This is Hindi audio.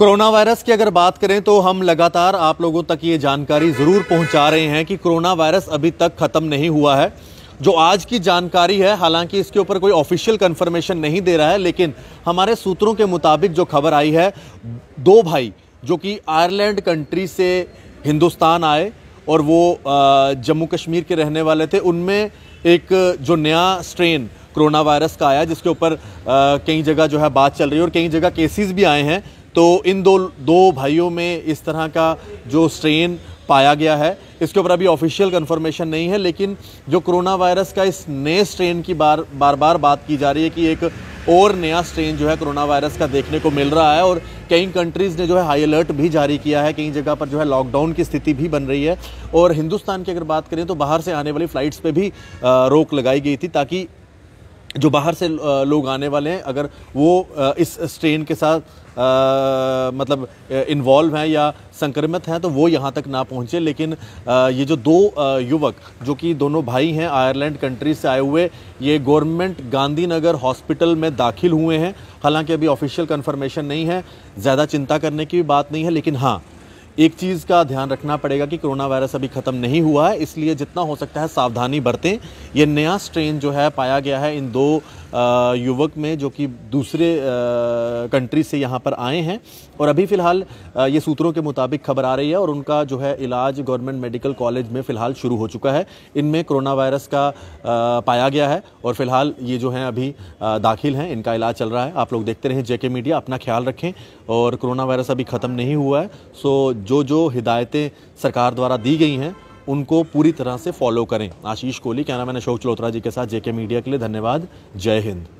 कोरोना वायरस की अगर बात करें तो हम लगातार आप लोगों तक ये जानकारी ज़रूर पहुंचा रहे हैं कि कोरोना वायरस अभी तक ख़त्म नहीं हुआ है जो आज की जानकारी है हालांकि इसके ऊपर कोई ऑफिशियल कंफर्मेशन नहीं दे रहा है लेकिन हमारे सूत्रों के मुताबिक जो खबर आई है दो भाई जो कि आयरलैंड कंट्री से हिंदुस्तान आए और वो जम्मू कश्मीर के रहने वाले थे उनमें एक जो नया स्ट्रेन कोरोना वायरस का आया जिसके ऊपर कई जगह जो है बात चल रही है और कई जगह केसेस भी आए हैं तो इन दो दो भाइयों में इस तरह का जो स्ट्रेन पाया गया है इसके ऊपर अभी ऑफिशियल कन्फर्मेशन नहीं है लेकिन जो कोरोना वायरस का इस नए स्ट्रेन की बार बार बार बात की जा रही है कि एक और नया स्ट्रेन जो है कोरोना वायरस का देखने को मिल रहा है और कई कंट्रीज़ ने जो है हाई अलर्ट भी जारी किया है कई जगह पर जो है लॉकडाउन की स्थिति भी बन रही है और हिंदुस्तान की अगर बात करें तो बाहर से आने वाली फ़्लाइट्स पर भी रोक लगाई गई थी ताकि जो बाहर से लोग आने वाले हैं अगर वो इस स्ट्रेन के साथ आ, मतलब इन्वॉल्व हैं या संक्रमित हैं तो वो यहाँ तक ना पहुँचे लेकिन आ, ये जो दो आ, युवक जो कि दोनों भाई हैं आयरलैंड कंट्री से आए हुए ये गवर्नमेंट गांधीनगर हॉस्पिटल में दाखिल हुए हैं हालांकि अभी ऑफिशियल कन्फर्मेशन नहीं है ज़्यादा चिंता करने की भी बात नहीं है लेकिन हाँ एक चीज़ का ध्यान रखना पड़ेगा कि कोरोना वायरस अभी ख़त्म नहीं हुआ है इसलिए जितना हो सकता है सावधानी बरतें ये नया स्ट्रेन जो है पाया गया है इन दो युवक में जो कि दूसरे कंट्री से यहाँ पर आए हैं और अभी फ़िलहाल ये सूत्रों के मुताबिक खबर आ रही है और उनका जो है इलाज गवर्नमेंट मेडिकल कॉलेज में फ़िलहाल शुरू हो चुका है इनमें कोरोना वायरस का पाया गया है और फ़िलहाल ये जो हैं अभी दाखिल हैं इनका इलाज चल रहा है आप लोग देखते रहें जेके मीडिया अपना ख्याल रखें और कोरोना वायरस अभी ख़त्म नहीं हुआ है सो जो जो हिदायतें सरकार द्वारा दी गई हैं उनको पूरी तरह से फॉलो करें आशीष कोहली कैमरामैन अशोक चलोत्रा जी के साथ जेके मीडिया के लिए धन्यवाद जय हिंद